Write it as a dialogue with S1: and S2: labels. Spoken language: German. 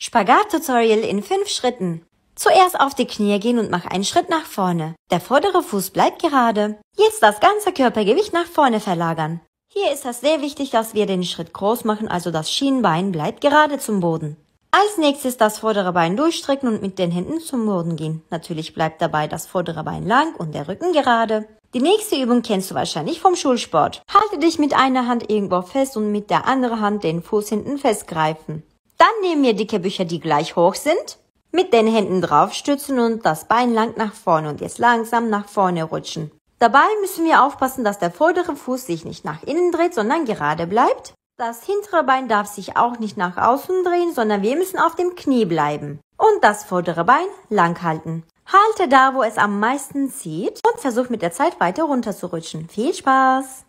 S1: Spagat-Tutorial in fünf Schritten. Zuerst auf die Knie gehen und mach einen Schritt nach vorne. Der vordere Fuß bleibt gerade. Jetzt das ganze Körpergewicht nach vorne verlagern. Hier ist es sehr wichtig, dass wir den Schritt groß machen, also das Schienbein bleibt gerade zum Boden. Als nächstes das vordere Bein durchstrecken und mit den Händen zum Boden gehen. Natürlich bleibt dabei das vordere Bein lang und der Rücken gerade. Die nächste Übung kennst du wahrscheinlich vom Schulsport. Halte dich mit einer Hand irgendwo fest und mit der anderen Hand den Fuß hinten festgreifen. Dann nehmen wir dicke Bücher, die gleich hoch sind, mit den Händen draufstützen und das Bein lang nach vorne und jetzt langsam nach vorne rutschen. Dabei müssen wir aufpassen, dass der vordere Fuß sich nicht nach innen dreht, sondern gerade bleibt. Das hintere Bein darf sich auch nicht nach außen drehen, sondern wir müssen auf dem Knie bleiben. Und das vordere Bein lang halten. Halte da, wo es am meisten zieht und versuch mit der Zeit weiter runter zu rutschen. Viel Spaß!